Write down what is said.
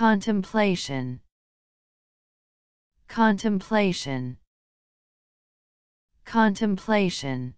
Contemplation Contemplation Contemplation